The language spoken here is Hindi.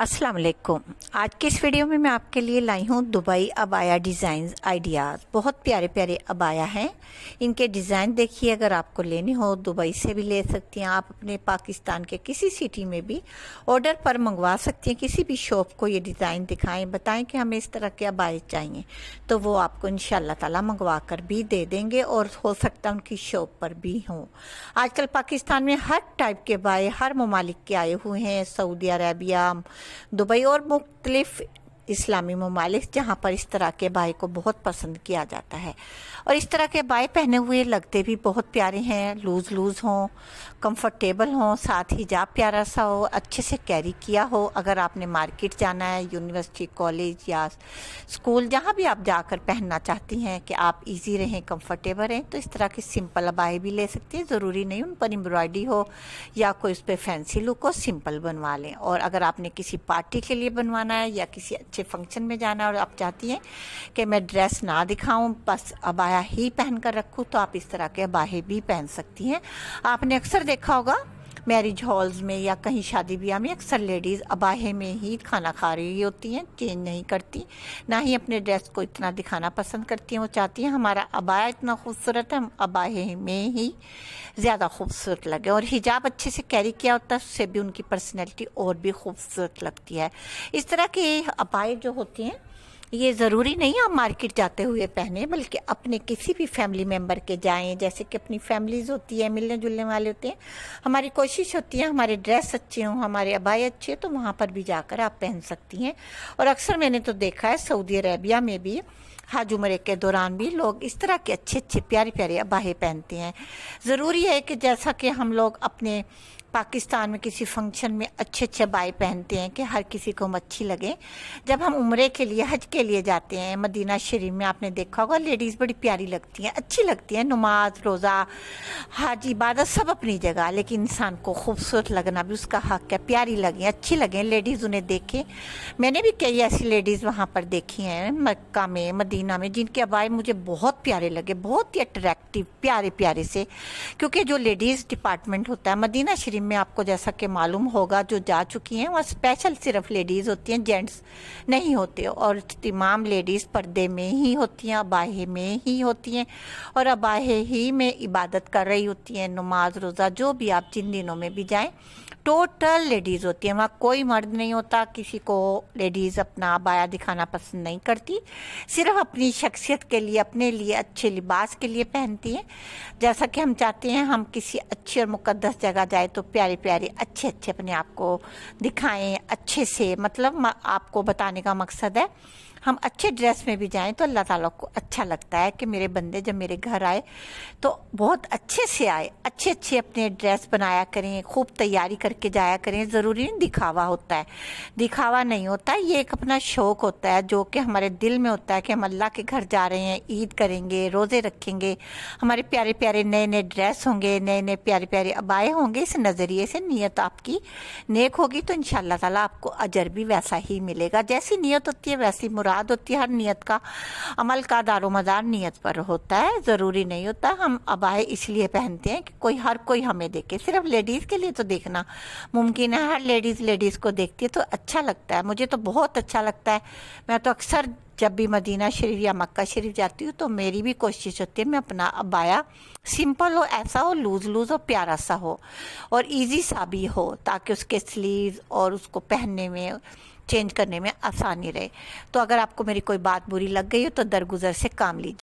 अस्सलाम वालेकुम आज के इस वीडियो में मैं आपके लिए लाई हूँ दुबई अबाया डिज़ाइन आइडियाज़ बहुत प्यारे प्यारे अबाया हैं इनके डिज़ाइन देखिए अगर आपको लेने हो दुबई से भी ले सकती हैं आप अपने पाकिस्तान के किसी सिटी में भी ऑर्डर पर मंगवा सकती हैं किसी भी शॉप को ये डिज़ाइन दिखाएं बताएं कि हमें इस तरह के अबाया चाहिए तो वो आपको इन ताला मंगवा कर भी दे देंगे और हो सकता है उनकी शॉप पर भी हों आजकल पाकिस्तान में हर टाइप के अबाए हर ममालिक के आए हुए हैं सऊदी अरबिया दुबई और मुख्तलिफ इस्लामी ममालिक जहाँ पर इस तरह के बाय को बहुत पसंद किया जाता है और इस तरह के बाय पहने हुए लगते भी बहुत प्यारे हैं लूज़ लूज़ हों कंफर्टेबल हों साथ ही जाप प्यारा सा हो अच्छे से कैरी किया हो अगर आपने मार्केट जाना है यूनिवर्सिटी कॉलेज या स्कूल जहाँ भी आप जाकर पहनना चाहती हैं कि आप इजी रहें कंफर्टेबल रहें तो इस तरह के सिंपल अबाए भी ले सकती हैं ज़रूरी नहीं उन पर एम्ब्रॉयडरी हो या कोई उस पर फैंसी लुक हो सिंपल बनवा लें और अगर आपने किसी पार्टी के लिए बनवाना है या किसी अच्छे फंक्शन में जाना और आप चाहती हैं कि मैं ड्रेस ना दिखाऊं बस अबाया ही पहन कर रखूँ तो आप इस तरह के अबाहे भी पहन सकती हैं आपने अक्सर देखा होगा मैरिज हॉल्स में या कहीं शादी ब्याह में अक्सर लेडीज़ अबाहे में ही खाना खा रही होती हैं चेंज नहीं करती ना ही अपने ड्रेस को इतना दिखाना पसंद करती हैं वो चाहती हैं हमारा अबाया इतना खूबसूरत है हम अबाहे में ही ज़्यादा खूबसूरत लगे और हिजाब अच्छे से कैरी किया होता है उससे भी उनकी पर्सनैलिटी और भी खूबसूरत लगती है इस तरह की अबाए जो होती हैं ये ज़रूरी नहीं आप मार्केट जाते हुए पहने बल्कि अपने किसी भी फैमिली मेम्बर के जाएं जैसे कि अपनी फैमिलीज़ होती है मिलने जुलने वाले होते हैं हमारी कोशिश होती है हमारे ड्रेस अच्छे हों हमारे अबाए अच्छे तो वहाँ पर भी जाकर आप पहन सकती हैं और अक्सर मैंने तो देखा है सऊदी अरेबिया में भी हज उम्र के दौरान भी लोग इस तरह के अच्छे अच्छे प्यारे प्यारे अबाहे पहनते हैं ज़रूरी है कि जैसा कि हम लोग अपने पाकिस्तान में किसी फंक्शन में अच्छे अच्छे बाएँ पहनते हैं कि हर किसी को हम अच्छी लगे जब हम उमरे के लिए हज के लिए जाते हैं मदीना शरीफ में आपने देखा होगा लेडीज़ बड़ी प्यारी लगती हैं अच्छी लगती हैं नमाज रोज़ा हज इबादत सब अपनी जगह लेकिन इंसान को खूबसूरत लगना भी उसका हक है प्यारी लगें अच्छी लगें लेडीज़ उन्हें देखें मैंने भी कई ऐसी लेडीज़ वहाँ पर देखी हैं मक्का में मदीना मदीना में जिनके अबाए मुझे बहुत प्यारे लगे बहुत ही अट्रैक्टिव प्यारे प्यारे से क्योंकि जो लेडीज़ डिपार्टमेंट होता है मदीना शरीफ में आपको जैसा कि मालूम होगा जो जा चुकी हैं वहाँ स्पेशल सिर्फ लेडीज़ होती हैं जेंट्स नहीं होते और तमाम लेडीज़ पर्दे में ही होती हैं अबाहे में ही होती हैं और अबाहे ही में इबादत कर रही होती हैं नमाज रोज़ा जो भी आप जिन दिनों में भी जाएँ टोटल लेडीज़ होती हैं वहाँ कोई मर्द नहीं होता किसी को लेडीज़ अपना बाया दिखाना पसंद नहीं करती सिर्फ अपनी शख्सियत के लिए अपने लिए अच्छे लिबास के लिए पहनती हैं जैसा कि हम चाहते हैं हम किसी अच्छी और मुकद्दस जगह जाए तो प्यारे प्यारे अच्छे अच्छे अपने आप को दिखाएं अच्छे से मतलब आपको बताने का मकसद है हम अच्छे ड्रेस में भी जाएं तो अल्लाह ताला को अच्छा लगता है कि मेरे बंदे जब मेरे घर आए तो बहुत अच्छे से आए अच्छे अच्छे अपने ड्रेस बनाया करें खूब तैयारी करके जाया करें ज़रूरी नहीं दिखावा होता है दिखावा नहीं होता ये एक अपना शौक़ होता है जो कि हमारे दिल में होता है कि हम अल्लाह के घर जा रहे हैं ईद करेंगे रोज़े रखेंगे हमारे प्यारे प्यारे नए नए ड्रेस होंगे नए नए प्यारे प्यारे अबाए होंगे इस नज़रिए से नीयत आपकी नेक होगी तो इन ताला आपको अजर भी वैसा ही मिलेगा जैसी नीयत होती है वैसी मुराद मुराद होती है हर नीयत का अमल का दारोमदार नीयत पर होता है ज़रूरी नहीं होता हम अबाए इसलिए पहनते हैं कि कोई हर कोई हमें देखे सिर्फ लेडीज़ के लिए तो देखना मुमकिन है हर लेडीज़ लेडीज़ को देखती है तो अच्छा लगता है मुझे तो बहुत अच्छा लगता है मैं तो अक्सर जब भी मदीना शरीफ या मक्का शरीफ जाती हूँ तो मेरी भी कोशिश होती है मैं अपना अबाया सिंपल हो ऐसा हो लूज़ लूज़ और प्यारा सा हो और इजी सा भी हो ताकि उसके स्लीव और उसको पहनने में चेंज करने में आसानी रहे तो अगर आपको मेरी कोई बात बुरी लग गई हो तो दरगुजर से काम लीजिए